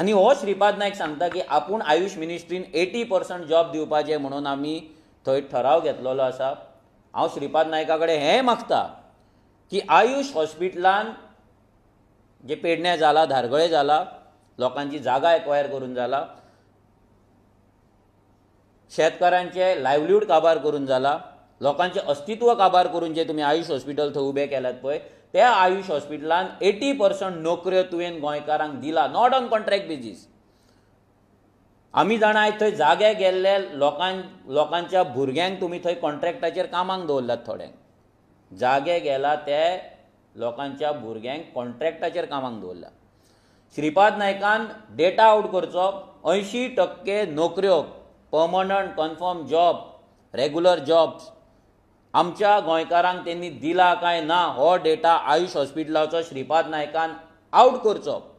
आणि हो श्रीपाद नायक सांगता की आपूण आयुष मिनिस्ट्रीन एटी पर्संट जॉब दिवपाचे म्हणून आम्ही थंय ठराव घेतलेलो आसा हांव श्रीपाद नायका कडेन हें मागता की आयुष हॉस्पिटलान जे पेडण्या जाला धारगळे जाला लोकांची जागा एक्वायर करून जाला शेतकारांचे लायव्हलीहूड काबार करून जाला लोकांचे अस्तित्व काबार करून जे तुम्ही आयुष हॉस्पिटल थंय उबें केल्यात पळय त्या आयुष हॉस्पिटलान एटी पर्संट नोकऱ्यो तुवें गोंयकारांक दिला नॉट ऑन कॉन्ट्रॅक्ट बेजीस आमी जाणा आयज थंय जागे गेल्ले लोकां लोकांच्या भुरग्यांक तुमी थंय कॉन्ट्रॅक्टाचेर कामांक दवरल्यात थोड्यांक जागे गेला ते लोकांच्या भुरग्यांक कॉन्ट्रॅक्टाचेर कामांक दवरल्या श्रीपाद नायकान डेटा आवट करचो अंयशीं टक्के नोकऱ्यो permanent confirm job regular jobs आमच्या गोंयकारांक त्यांनी दिला काय ना हो डेटा आयुष हॉस्पिटलाचो श्रीपाद नायकान आवट करचो